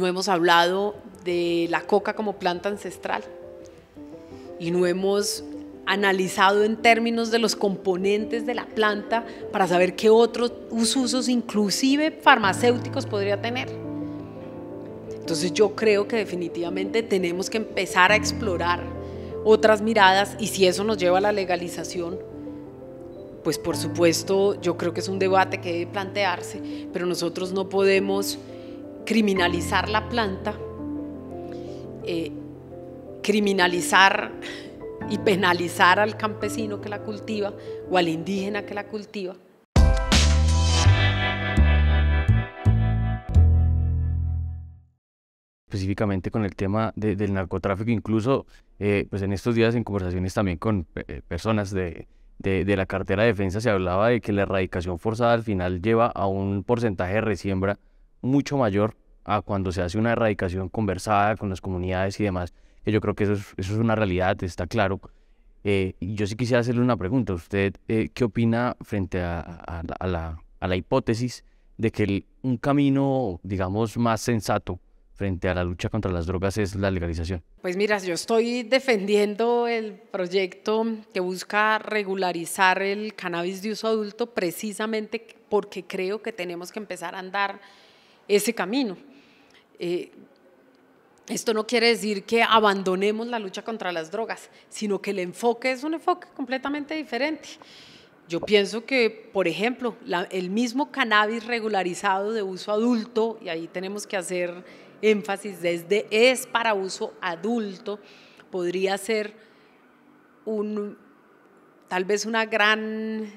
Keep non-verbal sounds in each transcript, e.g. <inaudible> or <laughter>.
No hemos hablado de la coca como planta ancestral y no hemos analizado en términos de los componentes de la planta para saber qué otros usos, inclusive farmacéuticos, podría tener. Entonces yo creo que definitivamente tenemos que empezar a explorar otras miradas y si eso nos lleva a la legalización, pues por supuesto yo creo que es un debate que debe plantearse, pero nosotros no podemos criminalizar la planta, eh, criminalizar y penalizar al campesino que la cultiva o al indígena que la cultiva. específicamente con el tema del narcotráfico, incluso eh, pues en estos días en conversaciones también con eh, personas de, de, la cartera de defensa se hablaba de que la erradicación forzada al final lleva a un porcentaje de resiembra mucho mayor a cuando se hace una erradicación conversada con las comunidades y demás. yo creo que eso es, eso es una realidad, está claro. Eh, yo sí quisiera hacerle una pregunta. ¿Usted eh, qué opina frente a, la, hipótesis de que un camino, digamos, más sensato frente a la lucha contra las drogas es la legalización? Pues mira, yo estoy defendiendo el proyecto que busca regularizar el cannabis de uso adulto precisamente porque creo que tenemos que empezar a andar ese camino. Eh, esto no quiere decir que abandonemos la lucha contra las drogas, sino que el enfoque es un enfoque completamente diferente. Yo pienso que, por ejemplo, el mismo cannabis regularizado de uso adulto, y ahí tenemos que hacer énfasis desde es para uso adulto, podría ser tal vez una gran,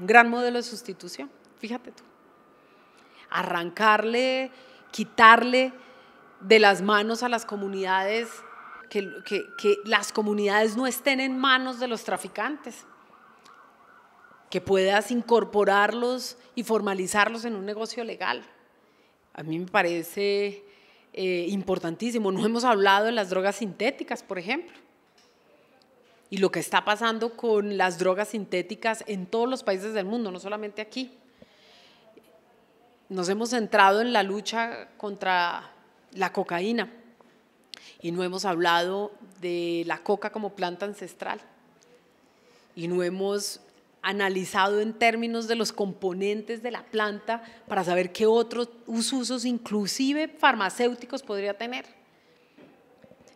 un gran modelo de sustitución. Fíjate tú arrancarle, quitarle de las manos a las comunidades, que, las comunidades no estén en manos de los traficantes, que puedas incorporarlos y formalizarlos en un negocio legal. A mí me parece eh, importantísimo. No hemos hablado de las drogas sintéticas, por ejemplo. Y lo que está pasando con las drogas sintéticas en todos los países del mundo, no solamente aquí nos hemos centrado en la lucha contra la cocaína y no hemos hablado de la coca como planta ancestral y no hemos analizado en términos de los componentes de la planta para saber qué otros usos, inclusive farmacéuticos, podría tener.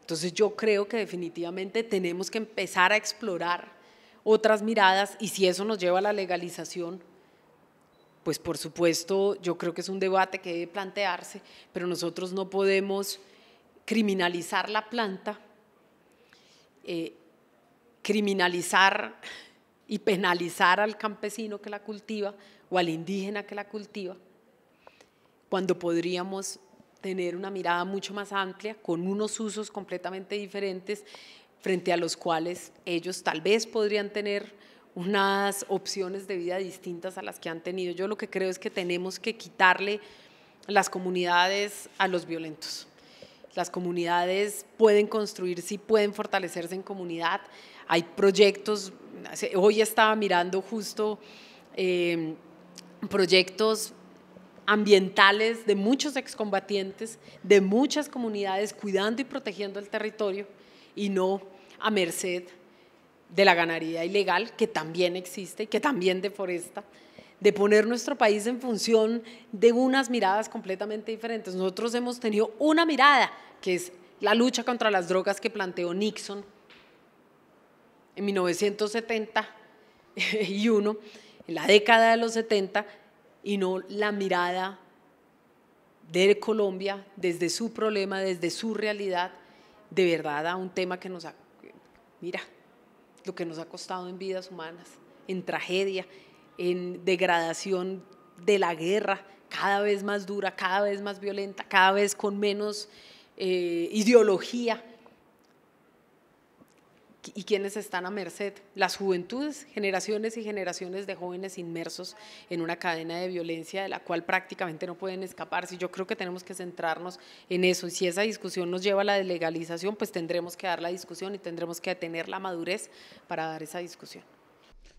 Entonces yo creo que definitivamente tenemos que empezar a explorar otras miradas y si eso nos lleva a la legalización, pues por supuesto yo creo que es un debate que debe plantearse, pero nosotros no podemos criminalizar la planta, eh, criminalizar y penalizar al campesino que la cultiva o al indígena que la cultiva, cuando podríamos tener una mirada mucho más amplia, con unos usos completamente diferentes, frente a los cuales ellos tal vez podrían tener unas opciones de vida distintas a las que han tenido. Yo lo que creo es que tenemos que quitarle las comunidades a los violentos. Las comunidades pueden construirse y pueden fortalecerse en comunidad. Hay proyectos, hoy estaba mirando justo em, proyectos ambientales de muchos excombatientes, de muchas comunidades, cuidando y protegiendo el territorio y no a merced de la ganadería ilegal, que también existe y que también deforesta, de poner nuestro país en función de unas miradas completamente diferentes. Nosotros hemos tenido una mirada, que es la lucha contra las drogas que planteó Nixon en 1971, <laughs> en la década de los 70, y no la mirada de Colombia desde su problema, desde su realidad, de verdad a un tema que nos... mira, lo que nos ha costado en vidas humanas, en tragedia, en degradación de la guerra, cada vez más dura, cada vez más violenta, cada vez con menos eh, ideología y quienes están a merced, las juventudes, generaciones y generaciones de jóvenes inmersos en una cadena de violencia de la cual prácticamente no pueden si Yo creo que tenemos que centrarnos en eso y si esa discusión nos lleva a la legalización, pues tendremos que dar la discusión y tendremos que tener la madurez para dar esa discusión.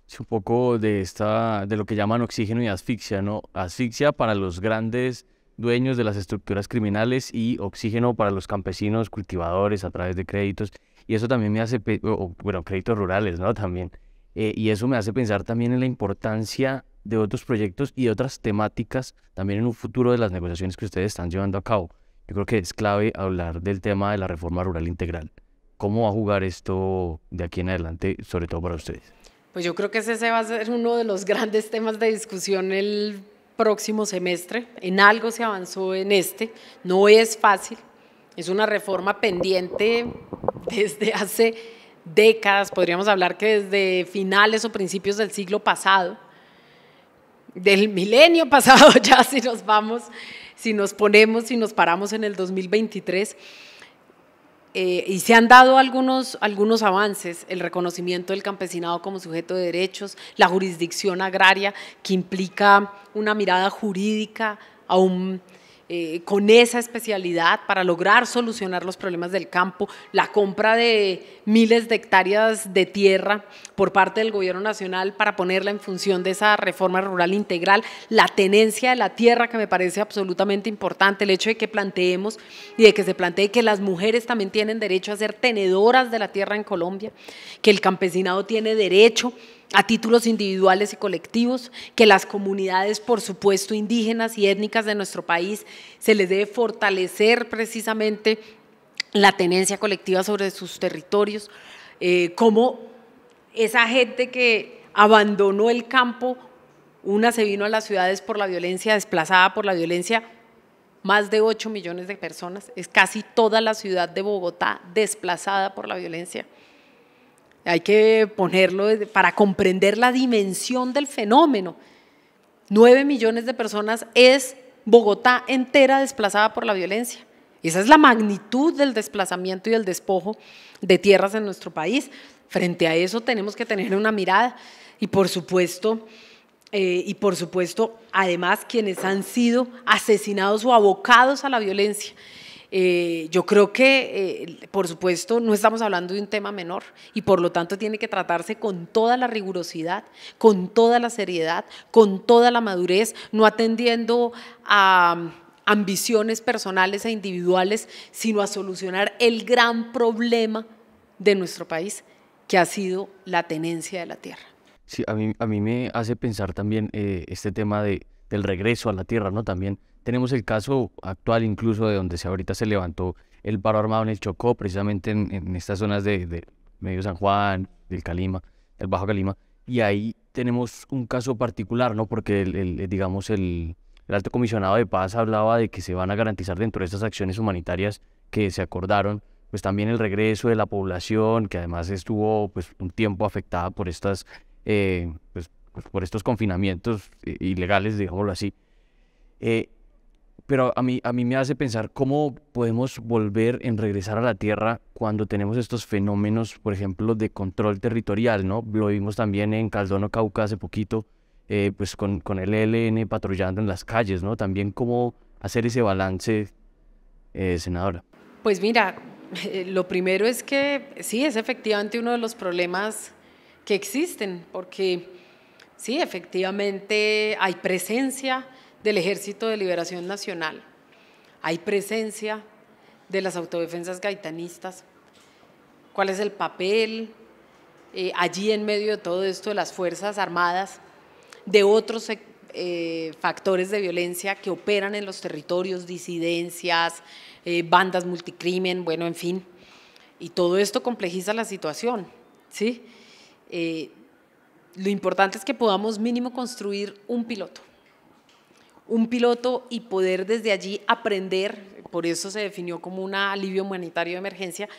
Es un poco de, esta, de lo que llaman oxígeno y asfixia, ¿no? Asfixia para los grandes dueños de las estructuras criminales y oxígeno para los campesinos, cultivadores a través de créditos y eso también me hace, bueno, créditos rurales, ¿no? También. Eh, y eso me hace pensar también en la importancia de otros proyectos y otras temáticas también en un futuro de las negociaciones que ustedes están llevando a cabo. Yo creo que es clave hablar del tema de la reforma rural integral. ¿Cómo va a jugar esto de aquí en adelante, sobre todo para ustedes? Pues yo creo que ese va a ser uno de los grandes temas de discusión el próximo semestre. En algo se avanzó en este. No es fácil, es una reforma pendiente desde hace décadas, podríamos hablar que desde finales o principios del siglo pasado, del milenio <laughs> pasado <laughs> ya si nos vamos, si nos ponemos, si nos paramos en el 2023. Eh, y se han dado algunos, algunos avances, el reconocimiento del campesinado como sujeto de derechos, la jurisdicción agraria que implica una mirada jurídica a un eh, con esa especialidad para lograr solucionar los problemas del campo, la compra de miles de hectáreas de tierra por parte del gobierno nacional para ponerla en función de esa reforma rural integral, la tenencia de la tierra que me parece absolutamente importante, el hecho de que planteemos y de que se plantee que las mujeres también tienen derecho a ser tenedoras de la tierra en Colombia, que el campesinado tiene derecho a títulos individuales y colectivos, que las comunidades, por supuesto, indígenas y étnicas de nuestro país se les debe fortalecer precisamente la tenencia colectiva sobre sus territorios, eh, como esa gente que abandonó el campo, una se vino a las ciudades por la violencia, desplazada por la violencia, más de 8 millones de personas, es casi toda la ciudad de Bogotá desplazada por la violencia hay que ponerlo para comprender la dimensión del fenómeno. nueve millones de personas es Bogotá entera desplazada por la violencia. Esa es la magnitud del desplazamiento y el despojo de tierras en nuestro país. Frente a eso tenemos que tener una mirada y por supuesto, eh, y por supuesto, además quienes han sido asesinados o abocados a la violencia eh, yo creo que, eh, por supuesto, no estamos hablando de un tema menor y por lo tanto tiene que tratarse con toda la rigurosidad, con toda la seriedad, con toda la madurez, no atendiendo a um, ambiciones personales e individuales, sino a solucionar el gran problema de nuestro país, que ha sido la tenencia de la tierra. Sí, a mí, a mí me hace pensar también eh, este tema de, del regreso a la tierra, ¿no? También tenemos el caso actual incluso de donde se ahorita se levantó el paro armado en el Chocó, precisamente en, estas zonas de, Medio San Juan, del Calima, el Bajo Calima, y ahí tenemos un caso particular, ¿no? Porque, el, eh, digamos, alto comisionado de paz hablaba de que se van a garantizar dentro de estas acciones humanitarias que se acordaron, pues también el regreso de la población, que además estuvo pues un tiempo afectada por estas, eh, pues, pues, por estos confinamientos eh, ilegales, digámoslo así pero a mí, a mí me hace pensar cómo podemos volver en regresar a la Tierra cuando tenemos estos fenómenos, por ejemplo, de control territorial, ¿no? Lo vimos también en Caldono, Cauca, hace poquito, eh, pues con, con el ELN patrullando en las calles, ¿no? También cómo hacer ese balance, eh, senadora. Pues mira, eh, lo primero es que sí, es efectivamente uno de los problemas que existen, porque sí, efectivamente hay presencia del Ejército de Liberación Nacional, hay presencia de las autodefensas gaitanistas, cuál es el papel eh, allí en medio de todo esto de las Fuerzas Armadas, de otros eh, factores de violencia que operan en los territorios, disidencias, eh, bandas multicrimen, bueno, en fin. Y todo esto complejiza la situación, ¿sí? lo importante es que podamos mínimo construir un piloto un piloto y poder desde allí aprender, por eso se definió como un alivio humanitario de emergencia,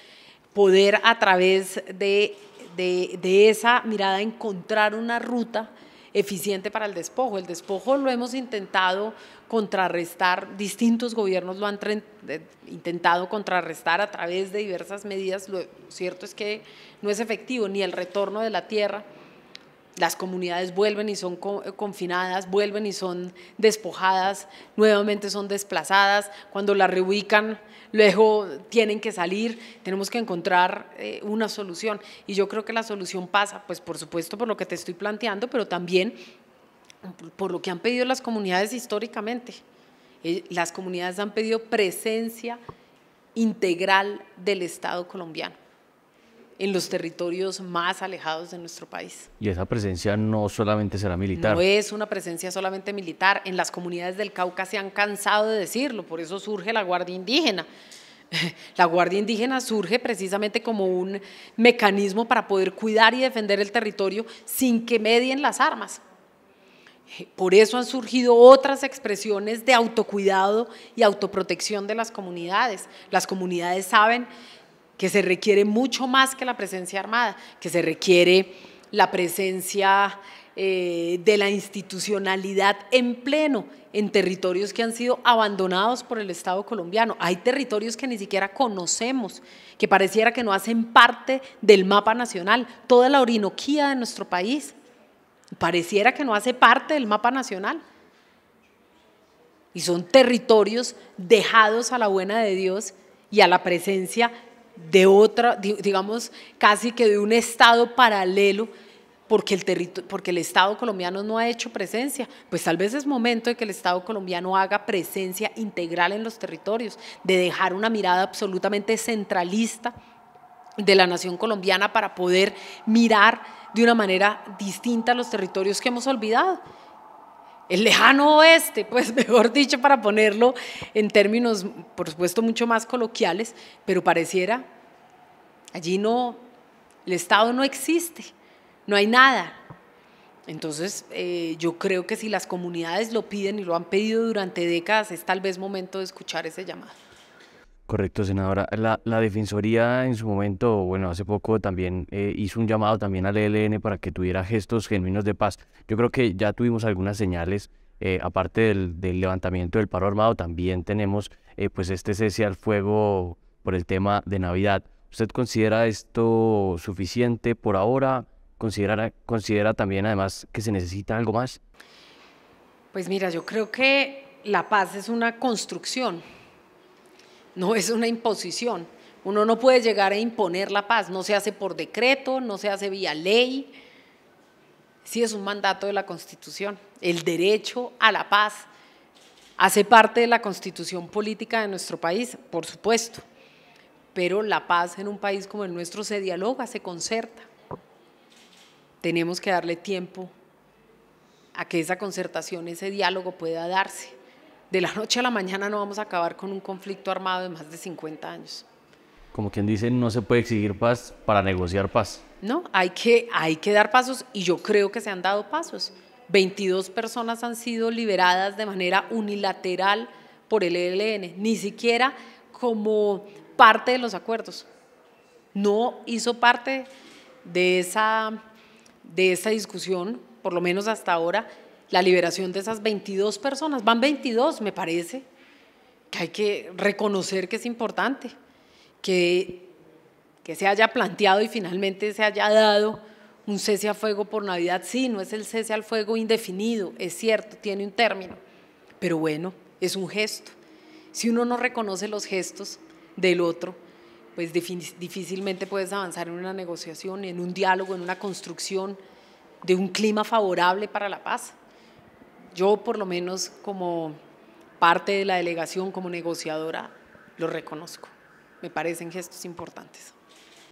poder a través de, esa mirada encontrar una ruta eficiente para el despojo. El despojo lo hemos intentado contrarrestar, distintos gobiernos lo han intentado contrarrestar a través de diversas medidas, lo cierto es que no es efectivo ni el retorno de la tierra, las comunidades vuelven y son eh, confinadas, vuelven y son despojadas, nuevamente son desplazadas, cuando las reubican, luego tienen que salir, tenemos que encontrar eh, una solución. Y yo creo que la solución pasa, pues por supuesto, por lo que te estoy planteando, pero también por lo que han pedido las comunidades históricamente. Eh, las comunidades han pedido presencia integral del Estado colombiano en los territorios más alejados de nuestro país. Y esa presencia no solamente será militar. No es una presencia solamente militar. En las comunidades del Cauca se han cansado de decirlo, por eso surge la Guardia Indígena. <laughs> La Guardia Indígena surge precisamente como un mecanismo para poder cuidar y defender el territorio sin que medien las armas. Por eso han surgido otras expresiones de autocuidado y autoprotección de las comunidades. Las comunidades saben que se requiere mucho más que la presencia armada, que se requiere la presencia eh, de la institucionalidad en pleno en territorios que han sido abandonados por el Estado colombiano. Hay territorios que ni siquiera conocemos, que pareciera que no hacen parte del mapa nacional. Toda la orinoquía de nuestro país pareciera que no hace parte del mapa nacional. Y son territorios dejados a la buena de Dios y a la presencia de otra, digamos, casi que de un Estado paralelo, porque el, porque el Estado colombiano no ha hecho presencia. Pues tal vez es momento de que el Estado colombiano haga presencia integral en los territorios, de dejar una mirada absolutamente centralista de la nación colombiana para poder mirar de una manera distinta los territorios que hemos olvidado el lejano oeste, pues <laughs> mejor dicho, para ponerlo en términos, por supuesto, mucho más coloquiales, pero pareciera, allí no, el Estado no existe, no hay nada. Entonces, eh, yo creo que si las comunidades lo piden y lo han pedido durante décadas, es tal vez momento de escuchar ese llamado. Correcto, senadora. La, Defensoría en su momento, bueno, hace poco también eh, hizo un llamado también al ELN para que tuviera gestos genuinos de paz. Yo creo que ya tuvimos algunas señales, eh, aparte del, levantamiento del paro armado, también tenemos eh, pues este cese al fuego por el tema de Navidad. ¿Usted considera esto suficiente por ahora? ¿Considera, considera también además que se necesita algo más? Pues mira, yo creo que la paz es una construcción no es una imposición. Uno no puede llegar a imponer la paz, no se hace por decreto, no se hace vía ley. Sí es un mandato de la Constitución. El derecho a la paz hace parte de la constitución política de nuestro país, por supuesto, pero la paz en un país como el nuestro se dialoga, se concerta. Tenemos que darle tiempo a que esa concertación, ese diálogo pueda darse de la noche a la mañana no vamos a acabar con un conflicto armado de más de 50 años. Como quien dice, no se puede exigir paz para negociar paz. No, hay que, hay que dar pasos y yo creo que se han dado pasos. 22 personas han sido liberadas de manera unilateral por el ELN, ni siquiera como parte de los acuerdos. No hizo parte de esa, de esa discusión, por lo menos hasta ahora, la liberación de esas 22 personas. Van 22, me parece, que hay que reconocer que es importante, que, se haya planteado y finalmente se haya dado un cese a fuego por Navidad. Sí, no es el cese al fuego indefinido, es cierto, tiene un término, pero bueno, es un gesto. Si uno no reconoce los gestos del otro, pues difícilmente puedes avanzar en una negociación, en un diálogo, en una construcción de un clima favorable para la paz yo por lo menos como parte de la delegación, como negociadora, lo reconozco. Me parecen gestos importantes.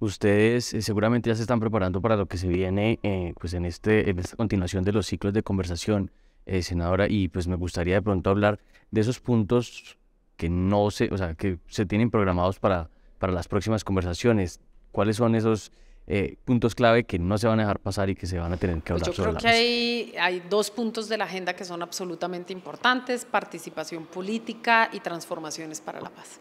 Ustedes eh, seguramente ya se están preparando para lo que se viene eh, pues en, este, en esta continuación de los ciclos de conversación, eh, senadora, y pues me gustaría de pronto hablar de esos puntos que no se, o sea, que se tienen programados para, para las próximas conversaciones. ¿Cuáles son esos, eh, puntos clave que no se van a dejar pasar y que se van a tener que pues hablar Yo sobre creo que hay, hay, dos puntos de la agenda que son absolutamente importantes, participación política y transformaciones para la paz.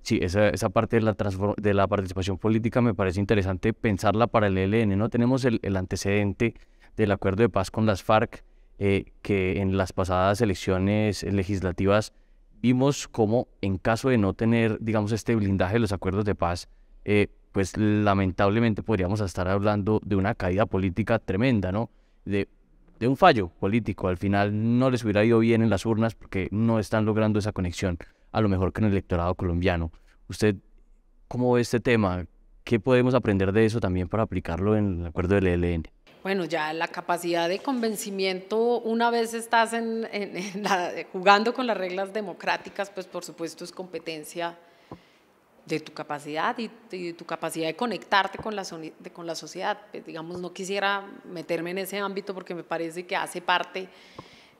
Sí, esa, esa parte de la, de la participación política me parece interesante pensarla para el ELN. No tenemos el, el antecedente del acuerdo de paz con las FARC, eh, que en las pasadas elecciones legislativas vimos cómo en caso de no tener, digamos, este blindaje de los acuerdos de paz, eh, pues lamentablemente podríamos estar hablando de una caída política tremenda, ¿no? De, un fallo político. Al final no les hubiera ido bien en las urnas porque no están logrando esa conexión, a lo mejor que en el electorado colombiano. ¿Usted cómo ve este tema? ¿Qué podemos aprender de eso también para aplicarlo en el acuerdo del ELN? Bueno, ya la capacidad de convencimiento, una vez estás en, jugando con las reglas democráticas, pues por supuesto es competencia de tu capacidad y, de tu capacidad de conectarte con la, con la sociedad. Pues, digamos, no quisiera meterme en ese ámbito porque me parece que hace parte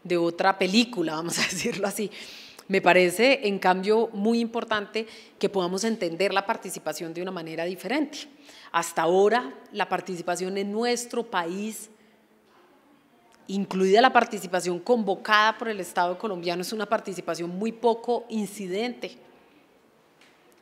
de otra película, <laughs> vamos a decirlo así. Me parece, en cambio, muy importante que podamos entender la participación de una manera diferente. Hasta ahora, la participación en nuestro país, incluida la participación convocada por el Estado colombiano, es una participación muy poco incidente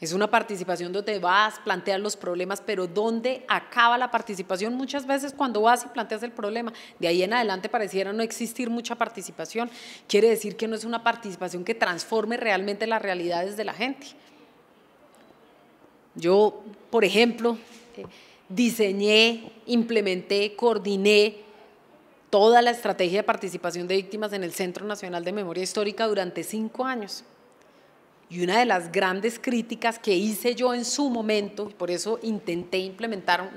es una participación donde vas, planteas los problemas, pero ¿dónde acaba la participación? Muchas veces cuando vas y planteas el problema, de ahí en adelante pareciera no existir mucha participación. Quiere decir que no es una participación que transforme realmente las realidades de la gente. Yo, por ejemplo, eh, diseñé, implementé, coordiné toda la estrategia de participación de víctimas en el Centro Nacional de Memoria Histórica durante cinco años. Y una de las grandes críticas que hice yo en su momento, por eso intenté implementar un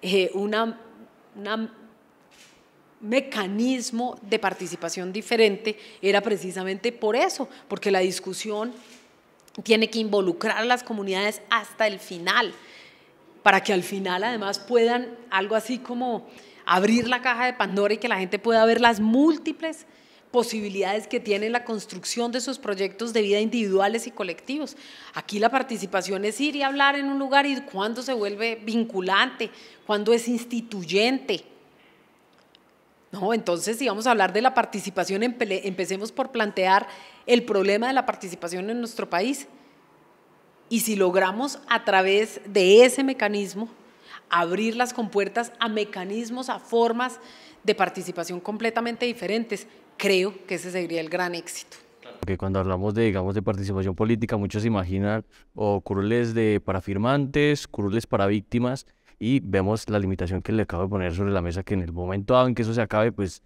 eh, mecanismo de participación diferente era precisamente por eso, porque la discusión tiene que involucrar a las comunidades hasta el final, para que al final además puedan algo así como abrir la caja de Pandora y que la gente pueda ver las múltiples posibilidades que tiene la construcción de sus proyectos de vida individuales y colectivos. Aquí la participación es ir y hablar en un lugar y cuándo se vuelve vinculante, cuándo es instituyente. No, entonces, si vamos a hablar de la participación, empecemos por plantear el problema de la participación en nuestro país. Y si logramos a través de ese mecanismo abrir las compuertas a mecanismos, a formas de participación completamente diferentes, creo que ese sería el gran éxito. porque cuando hablamos de, digamos, de participación política, muchos imaginan o curules de, para firmantes, curules para víctimas, y vemos la limitación que le acabo de poner sobre la mesa, que en el momento en que eso se acabe, pues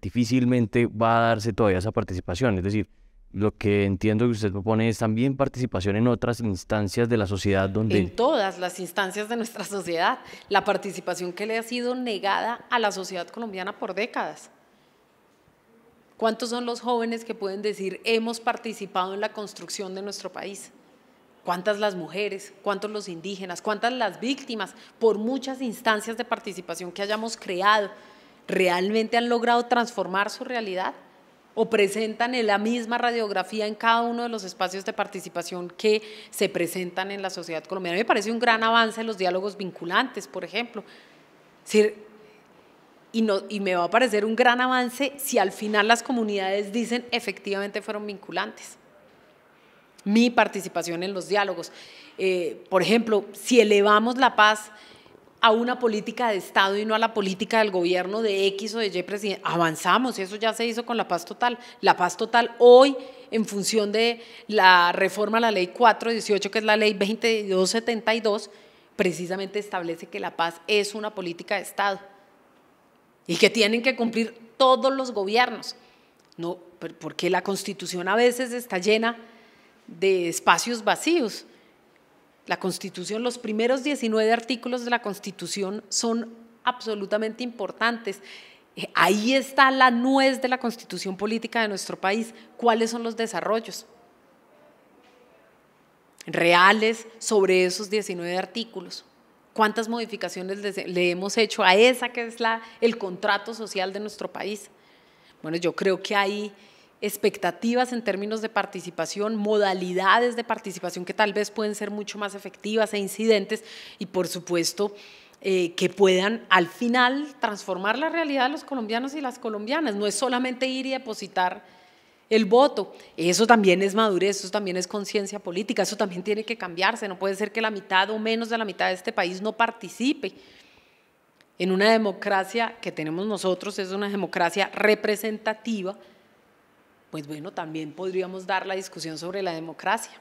difícilmente va a darse todavía esa participación. Es decir, lo que entiendo que usted propone es también participación en otras instancias de la sociedad donde... En todas las instancias de nuestra sociedad. La participación que le ha sido negada a la sociedad colombiana por décadas. ¿Cuántos son los jóvenes que pueden decir hemos participado en la construcción de nuestro país? ¿Cuántas las mujeres? ¿Cuántos los indígenas? ¿Cuántas las víctimas? Por muchas instancias de participación que hayamos creado, ¿realmente han logrado transformar su realidad? ¿O presentan la misma radiografía en cada uno de los espacios de participación que se presentan en la sociedad colombiana? me parece un gran avance en los diálogos vinculantes, por ejemplo. Y, me va a parecer un gran avance si al final las comunidades dicen efectivamente fueron vinculantes. Mi participación en los diálogos. Eh, por ejemplo, si elevamos la paz a una política de Estado y no a la política del gobierno de X o de Y presidente. Avanzamos, eso ya se hizo con la paz total. La paz total hoy, en función de la reforma a la ley 418, que es la ley 2272, precisamente establece que la paz es una política de Estado y que tienen que cumplir todos los gobiernos. No, porque la Constitución a veces está llena de espacios vacíos. La Constitución, los primeros 19 artículos de la Constitución son absolutamente importantes. Eh, ahí está la nuez de la constitución política de nuestro país. ¿Cuáles son los desarrollos reales sobre esos 19 artículos? cuántas modificaciones le hemos hecho a esa que es el contrato social de nuestro país. Bueno, yo creo que hay expectativas en términos de participación, modalidades de participación que tal vez pueden ser mucho más efectivas e incidentes y por supuesto eh, que puedan al final transformar la realidad de los colombianos y las colombianas. No es solamente ir y depositar el voto. Eso también es madurez, eso también es conciencia política, eso también tiene que cambiarse. No puede ser que la mitad o menos de la mitad de este país no participe. En una democracia que tenemos nosotros, es una democracia representativa, pues bueno, también podríamos dar la discusión sobre la democracia.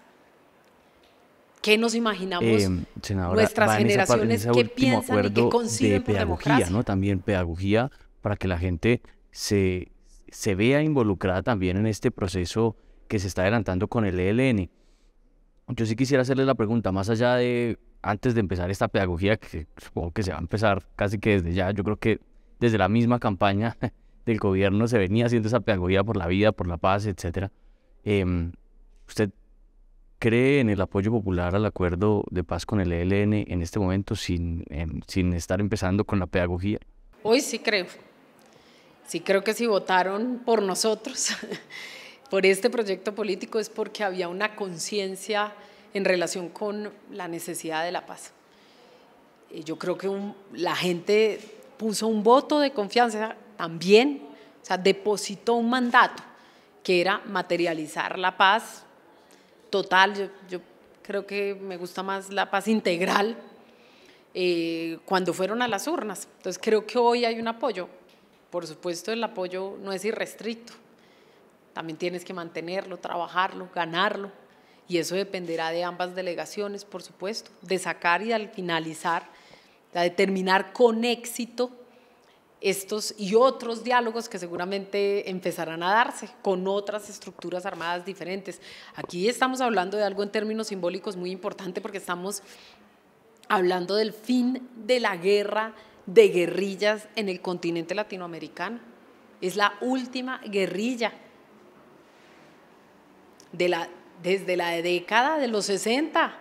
¿Qué nos imaginamos em, nuestras generaciones qué piensan y qué conciben de pedagogía, ¿no? También pedagogía para que la gente se se vea involucrada también en este proceso que se está adelantando con el ELN. Yo sí quisiera hacerle la pregunta, más allá de antes de empezar esta pedagogía, que supongo que se va a empezar casi que desde ya, yo creo que desde la misma campaña <laughs> del gobierno se venía haciendo esa pedagogía por la vida, por la paz, etc. Em, ¿Usted cree en el apoyo popular al acuerdo de paz con el ELN en este momento sin, em, sin estar empezando con la pedagogía? Hoy sí creo sí creo que si votaron por nosotros, <laughs> por este proyecto político, es porque había una conciencia en relación con la necesidad de la paz. Yo creo que la gente puso un voto de confianza también, o sea, depositó un mandato que era materializar la paz total. Yo, creo que me gusta más la paz integral eh, cuando fueron a las urnas. Entonces creo que hoy hay un apoyo por supuesto, el apoyo no es irrestricto. También tienes que mantenerlo, trabajarlo, ganarlo. Y eso dependerá de ambas delegaciones, por supuesto, de sacar y al finalizar, de determinar con éxito estos y otros diálogos que seguramente empezarán a darse con otras estructuras armadas diferentes. Aquí estamos hablando de algo en términos simbólicos muy importante porque estamos hablando del fin de la guerra de guerrillas en el continente latinoamericano. Es la última guerrilla de la, desde la década de los 60,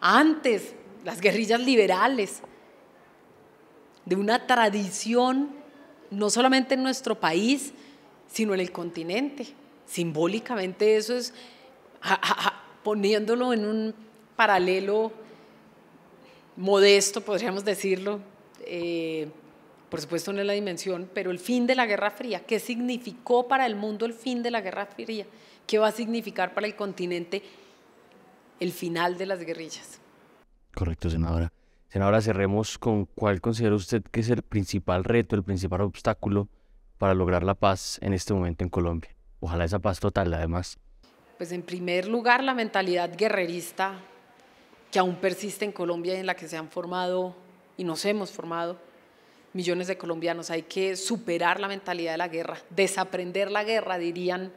antes las guerrillas liberales, de una tradición no solamente en nuestro país, sino en el continente. Simbólicamente eso es, poniéndolo en un paralelo modesto, podríamos decirlo, eh, por supuesto no es la dimensión, pero el fin de la Guerra Fría, ¿qué significó para el mundo el fin de la Guerra Fría? ¿Qué va a significar para el continente el final de las guerrillas? Correcto, senadora. Senadora, cerremos con cuál considera usted que es el principal reto, el principal obstáculo para lograr la paz en este momento en Colombia. Ojalá esa paz total, además. Pues en primer lugar, la mentalidad guerrerista que aún persiste en Colombia y en la que se han formado y nos hemos formado millones de colombianos. Hay que superar la mentalidad de la guerra, desaprender la guerra, dirían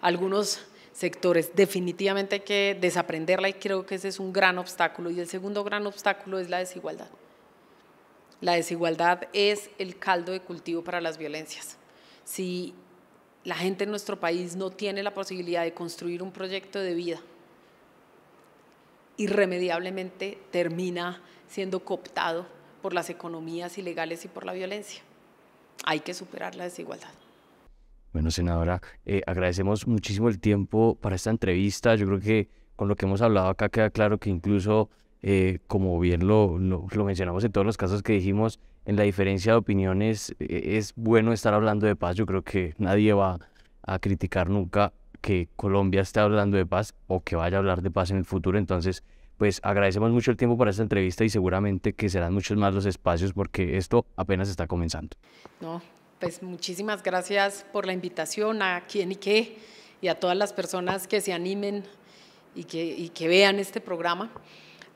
algunos sectores. Definitivamente hay que desaprenderla y creo que ese es un gran obstáculo. Y el segundo gran obstáculo es la desigualdad. La desigualdad es el caldo de cultivo para las violencias. Si la gente en nuestro país no tiene la posibilidad de construir un proyecto de vida, irremediablemente termina siendo cooptado por las economías ilegales y por la violencia. Hay que superar la desigualdad. Bueno, senadora, eh, agradecemos muchísimo el tiempo para esta entrevista. Yo creo que con lo que hemos hablado acá queda claro que incluso, eh, como bien lo, lo, mencionamos en todos los casos que dijimos, en la diferencia de opiniones eh, es bueno estar hablando de paz. Yo creo que nadie va a criticar nunca que Colombia esté hablando de paz o que vaya a hablar de paz en el futuro. Entonces, pues agradecemos mucho el tiempo para esta entrevista y seguramente que serán muchos más los espacios porque esto apenas está comenzando. No, pues muchísimas gracias por la invitación a Quién y qué y a todas las personas que se animen y que, y que vean este programa.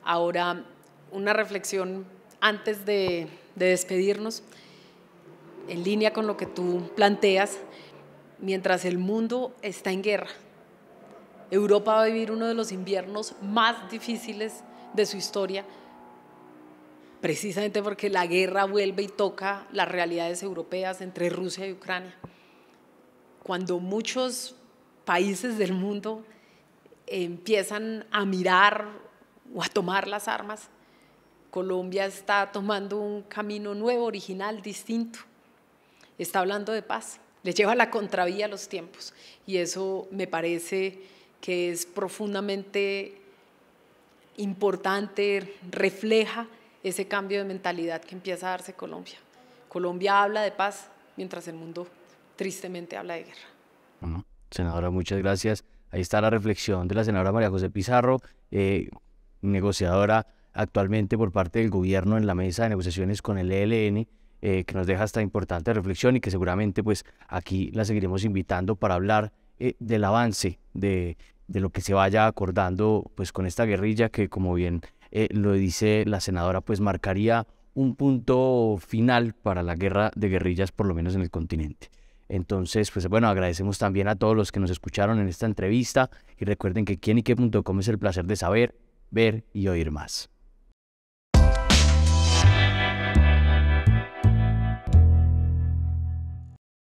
Ahora, una reflexión antes de, de despedirnos, en línea con lo que tú planteas, mientras el mundo está en guerra, Europa va a vivir uno de los inviernos más difíciles de su historia, precisamente porque la guerra vuelve y toca las realidades europeas entre Rusia y Ucrania. Cuando muchos países del mundo empiezan a mirar o a tomar las armas, Colombia está tomando un camino nuevo, original, distinto. Está hablando de paz, le lleva la contravía a los tiempos y eso me parece que es profundamente importante, refleja ese cambio de mentalidad que empieza a darse Colombia. Colombia habla de paz, mientras el mundo tristemente habla de guerra. senadora, muchas gracias. Ahí está la reflexión de la senadora María José Pizarro, eh, negociadora actualmente por parte del gobierno en la mesa de negociaciones con el ELN, eh, que nos deja esta importante reflexión y que seguramente pues aquí la seguiremos invitando para hablar eh, del avance de, lo que se vaya acordando pues con esta guerrilla que como bien eh, lo dice la senadora pues marcaría un punto final para la guerra de guerrillas por lo menos en el continente. Entonces, pues bueno, agradecemos también a todos los que nos escucharon en esta entrevista y recuerden que com es el placer de saber, ver y oír más.